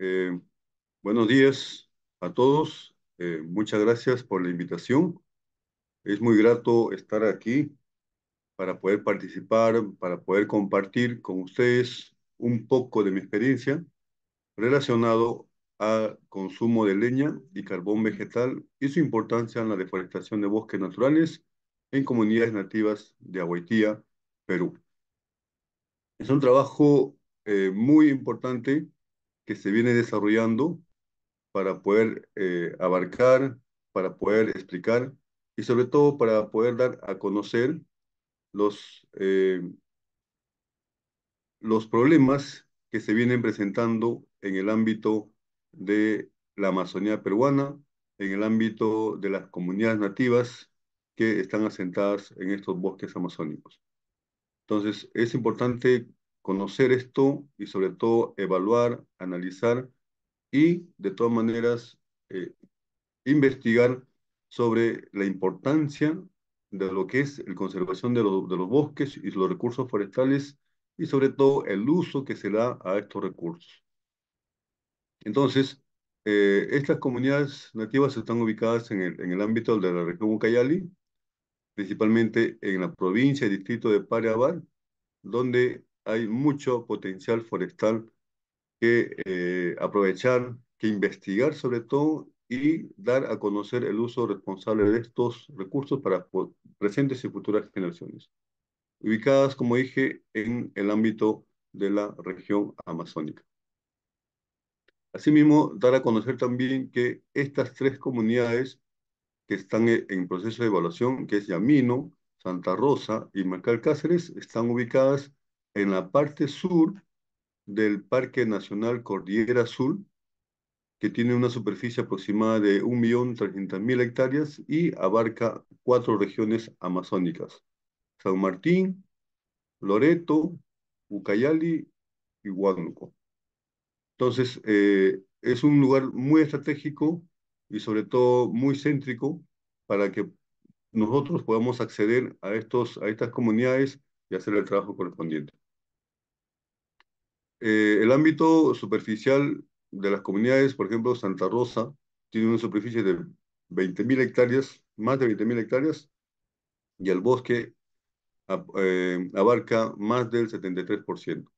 Eh, buenos días a todos. Eh, muchas gracias por la invitación. Es muy grato estar aquí para poder participar, para poder compartir con ustedes un poco de mi experiencia relacionado a consumo de leña y carbón vegetal y su importancia en la deforestación de bosques naturales en comunidades nativas de Aguaitía, Perú. Es un trabajo eh, muy importante que se viene desarrollando para poder eh, abarcar, para poder explicar y sobre todo para poder dar a conocer los, eh, los problemas que se vienen presentando en el ámbito de la Amazonía peruana, en el ámbito de las comunidades nativas que están asentadas en estos bosques amazónicos. Entonces, es importante conocer esto y sobre todo evaluar, analizar y de todas maneras eh, investigar sobre la importancia de lo que es la conservación de, los bosques y los recursos forestales y sobre todo el uso que se da a estos recursos. Entonces, eh, estas comunidades nativas están ubicadas en el, en el ámbito de la región Ucayali, principalmente en la provincia y distrito de Pareabar, donde hay mucho potencial forestal que eh, aprovechar, que investigar sobre todo y dar a conocer el uso responsable de estos recursos para presentes y futuras generaciones, ubicadas, como dije, en el ámbito de la región amazónica. Asimismo, dar a conocer también que estas tres comunidades que están e-, en proceso de evaluación, que es Yamino, Santa Rosa y Mercal Cáceres, están ubicadas en la parte sur del Parque Nacional Cordillera Sur, que tiene una superficie aproximada de 1.300.000 hectáreas y abarca cuatro regiones amazónicas, San Martín, Loreto, Ucayali y Huánuco. Entonces, eh, es un lugar muy estratégico y sobre todo muy céntrico para que nosotros podamos acceder a, estos, a estas comunidades y hacer el trabajo correspondiente. Eh, el ámbito superficial de las comunidades, por ejemplo, Santa Rosa, tiene una superficie de 20.000 hectáreas, más de 20.000 hectáreas, y el bosque eh, abarca más del 73%.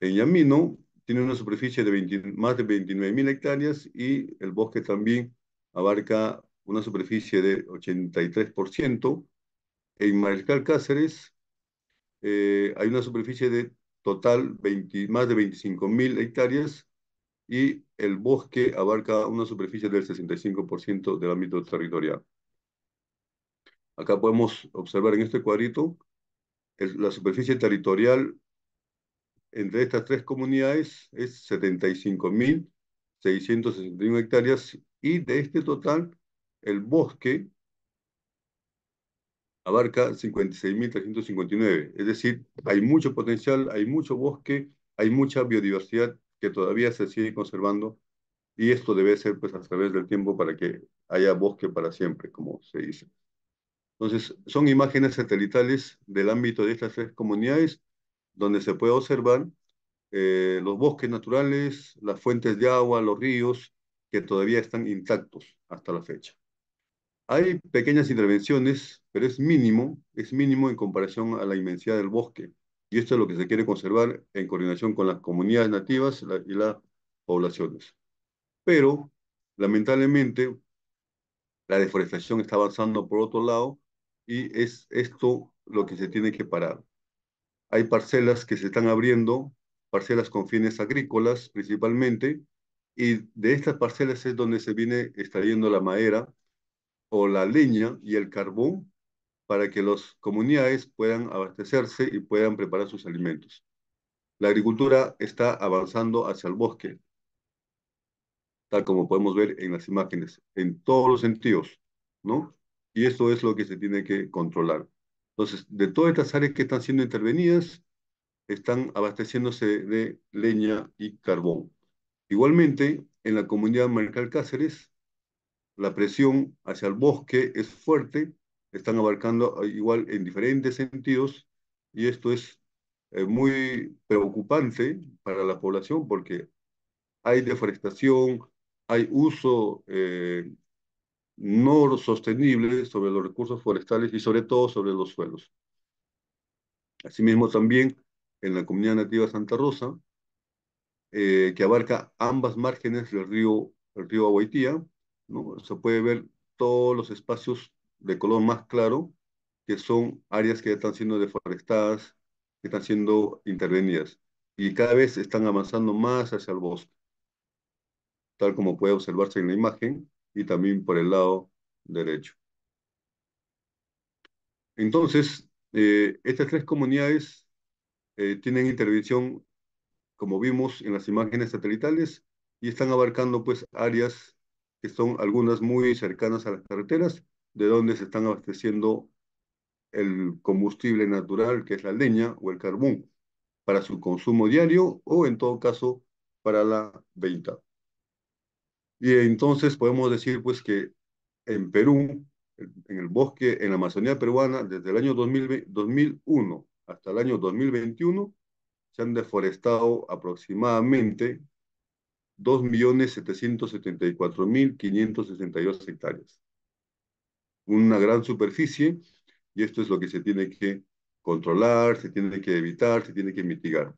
En Yamino tiene una superficie de más de 29.000 hectáreas y el bosque también abarca una superficie de 83%. En Mariscal Cáceres eh, hay una superficie de total 20, más de 25.000 hectáreas y el bosque abarca una superficie del 65% del ámbito territorial. Acá podemos observar en este cuadrito la superficie territorial entre estas tres comunidades es 75.661 hectáreas y de este total el bosque abarca 56.359. Es decir, hay mucho potencial, hay mucho bosque, hay mucha biodiversidad que todavía se sigue conservando y esto debe ser pues a través del tiempo para que haya bosque para siempre, como se dice. Entonces, son imágenes satelitales del ámbito de estas tres comunidades donde se puede observar eh, los bosques naturales, las fuentes de agua, los ríos que todavía están intactos hasta la fecha. Hay pequeñas intervenciones, pero es mínimo, es mínimo en comparación a la inmensidad del bosque. Y esto es lo que se quiere conservar en coordinación con las comunidades nativas y las poblaciones. Pero, lamentablemente, la deforestación está avanzando por otro lado y es esto lo que se tiene que parar. Hay parcelas que se están abriendo, parcelas con fines agrícolas principalmente, y de estas parcelas es donde se viene extrayendo la madera o la leña y el carbón para que las comunidades puedan abastecerse y puedan preparar sus alimentos. La agricultura está avanzando hacia el bosque, tal como podemos ver en las imágenes, en todos los sentidos, ¿no? Y esto es lo que se tiene que controlar. Entonces, de todas estas áreas que están siendo intervenidas, están abasteciéndose de leña y carbón. Igualmente, en la comunidad marical Cáceres, la presión hacia el bosque es fuerte, están abarcando ah, igual en diferentes sentidos y esto es eh, muy preocupante para la población porque hay deforestación, hay uso eh, no sostenible sobre los recursos forestales y sobre todo sobre los suelos. Asimismo también en la comunidad nativa Santa Rosa, eh, que abarca ambas márgenes del río, el río Aguaitía, se puede ver todos los espacios de color más claro, que son áreas que están siendo deforestadas, que están siendo intervenidas, y cada vez están avanzando más hacia el bosque, tal como puede observarse en la imagen y también por el lado derecho. Entonces, eh, estas tres comunidades eh, tienen intervención, como vimos en las imágenes satelitales, y están abarcando pues áreas que son algunas muy cercanas a las carreteras, de donde se están abasteciendo el combustible natural, que es la leña o el carbón, para su consumo diario o en todo caso para la venta. Y entonces podemos decir pues que en Perú, en el bosque, en la Amazonía peruana, desde el año 2001 hasta el año 2021, se han deforestado aproximadamente 2.774.562 hectáreas. Una gran superficie y esto es lo que se tiene que controlar, se tiene que evitar, se tiene que mitigar.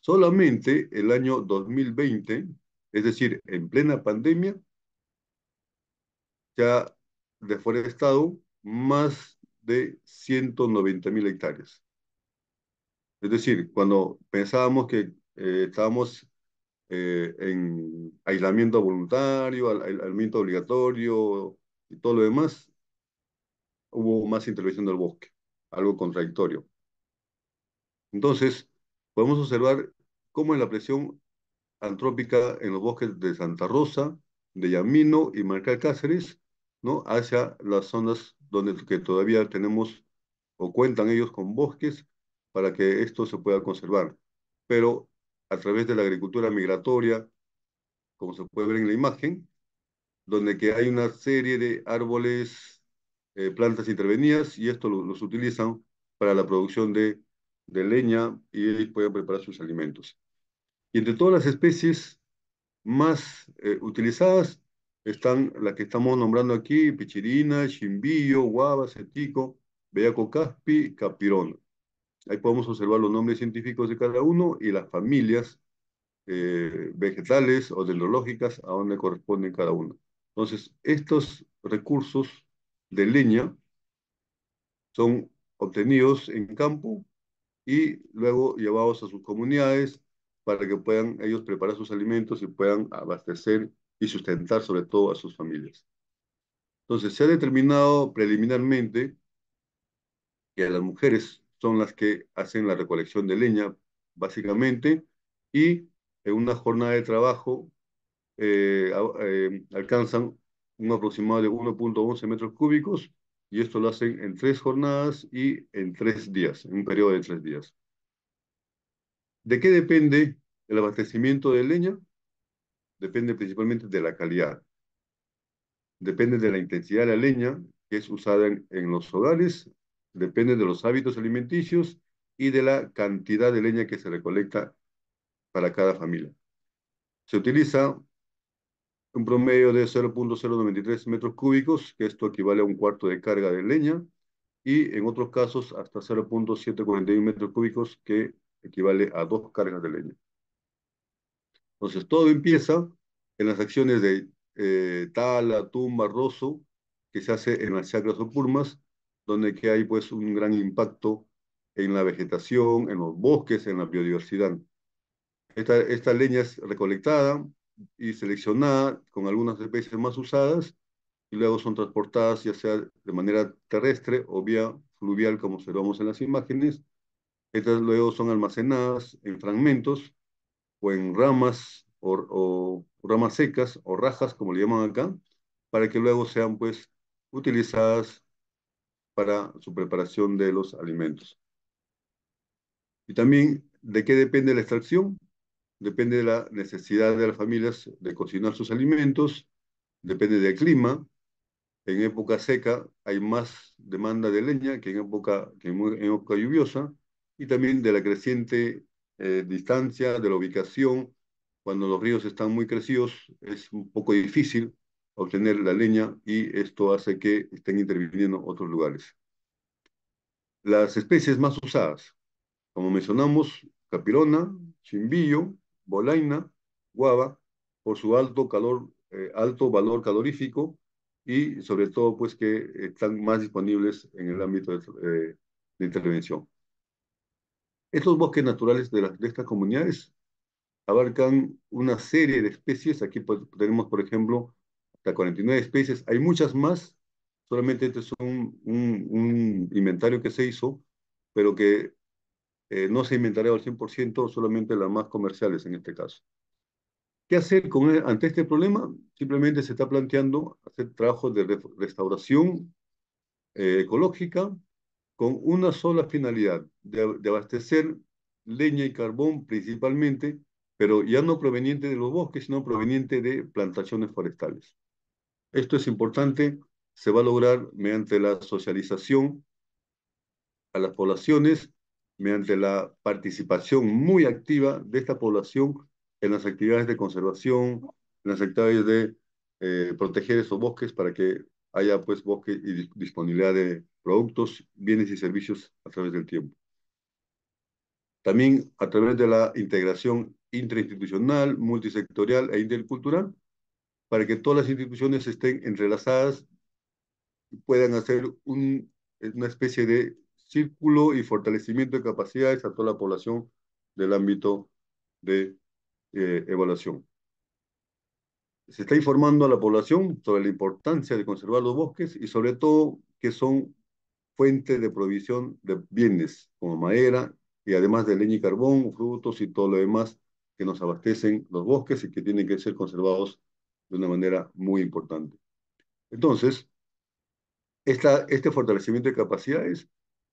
Solamente el año 2020, es decir, en plena pandemia, se ha deforestado más de 190.000 hectáreas. Es decir, cuando pensábamos que eh, estábamos eh, en aislamiento voluntario, al, aislamiento obligatorio y todo lo demás, hubo más intervención del bosque, algo contradictorio. Entonces, podemos observar cómo es la presión antrópica en los bosques de Santa Rosa, de Yamino y Marcal Cáceres, ¿no? hacia las zonas donde que todavía tenemos o cuentan ellos con bosques para que esto se pueda conservar. Pero a través de la agricultura migratoria, como se puede ver en la imagen, donde que hay una serie de árboles, eh, plantas intervenidas, y esto los utilizan para la producción de, leña y ellos pueden preparar sus alimentos. Y entre todas las especies más eh, utilizadas están las que estamos nombrando aquí, pichirina, chimbillo, guava, cetico, bellaco caspi, capirón. Ahí podemos observar los nombres científicos de cada uno y las familias eh, vegetales o dendrológicas a donde corresponden cada uno. Entonces, estos recursos de leña son obtenidos en campo y luego llevados a sus comunidades para que puedan ellos preparar sus alimentos y puedan abastecer y sustentar sobre todo a sus familias. Entonces, se ha determinado preliminarmente que a las mujeres son las que hacen la recolección de leña, básicamente, y en una jornada de trabajo eh, eh, alcanzan un aproximado de 1.11 metros cúbicos, y esto lo hacen en tres jornadas y en tres días, en un periodo de tres días. ¿De qué depende el abastecimiento de leña? Depende principalmente de la calidad. Depende de la intensidad de la leña que es usada en los hogares depende de los hábitos alimenticios y de la cantidad de leña que se recolecta para cada familia. Se utiliza un promedio de 0.093 metros cúbicos, que esto equivale a un cuarto de carga de leña, y en otros casos hasta 0.741 metros cúbicos, que equivale a dos cargas de leña. Entonces, todo empieza en las acciones de eh, tala, tumba, rozo, que se hace en las chacras o pulmas, donde que hay pues un gran impacto en la vegetación, en los bosques, en la biodiversidad. Esta, esta leña es recolectada y seleccionada con algunas especies más usadas y luego son transportadas ya sea de manera terrestre o vía fluvial como observamos en las imágenes. Estas luego son almacenadas en fragmentos o en ramas o, ramas secas o rajas como le llaman acá para que luego sean pues utilizadas para su preparación de los alimentos. Y también, ¿de qué depende la extracción? Depende de la necesidad de las familias de cocinar sus alimentos, depende del clima. En época seca hay más demanda de leña que en época, en época lluviosa y también de la creciente eh, distancia, de la ubicación. Cuando los ríos están muy crecidos es un poco difícil obtener la leña y esto hace que estén interviniendo otros lugares. Las especies más usadas, como mencionamos, capirona, chimbillo, bolaina, guava, por su alto calor, eh, alto valor calorífico y sobre todo pues que están más disponibles en el ámbito de, eh, intervención. Estos bosques naturales de, de estas comunidades abarcan una serie de especies. Aquí pues, tenemos, por ejemplo, 49 especies. Hay muchas más, solamente este es un, inventario que se hizo, pero que eh, no se inventaría al 100%, solamente las más comerciales en este caso. ¿Qué hacer con, e, ante este problema? Simplemente se está planteando hacer trabajos de restauración eh, ecológica con una sola finalidad, de abastecer leña y carbón principalmente, pero ya no proveniente de los bosques, sino proveniente de plantaciones forestales. Esto es importante, se va a lograr mediante la socialización a las poblaciones, mediante la participación muy activa de esta población en las actividades de conservación, en las actividades de eh, proteger esos bosques para que haya pues bosques y disponibilidad de productos, bienes y servicios a través del tiempo. También a través de la integración interinstitucional, multisectorial e intercultural, para que todas las instituciones estén entrelazadas y puedan hacer una especie de círculo y fortalecimiento de capacidades a toda la población del ámbito de eh, evaluación. Se está informando a la población sobre la importancia de conservar los bosques y sobre todo que son fuente de provisión de bienes como madera y además de leña y carbón, frutos y todo lo demás que nos abastecen los bosques y que tienen que ser conservados de una manera muy importante. Entonces, esta, este fortalecimiento de capacidades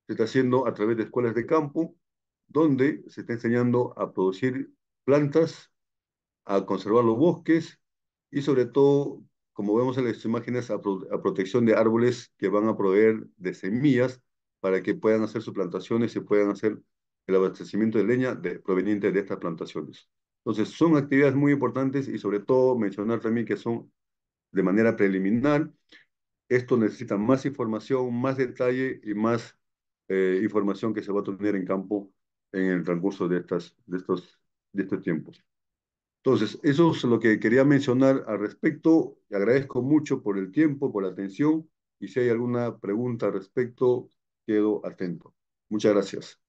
se está haciendo a través de escuelas de campo, donde se está enseñando a producir plantas, a conservar los bosques y sobre todo, como vemos en las imágenes, a, protección de árboles que van a proveer de semillas para que puedan hacer sus plantaciones y puedan hacer el abastecimiento de leña proveniente de estas plantaciones. Entonces, son actividades muy importantes y sobre todo mencionar también que son de manera preliminar. Esto necesita más información, más detalle y más eh, información que se va a tener en campo en el transcurso de, estas, de, estos, de estos tiempos. Entonces, eso es lo que quería mencionar al respecto. Agradezco mucho por el tiempo, por la atención y si hay alguna pregunta al respecto, quedo atento. Muchas gracias.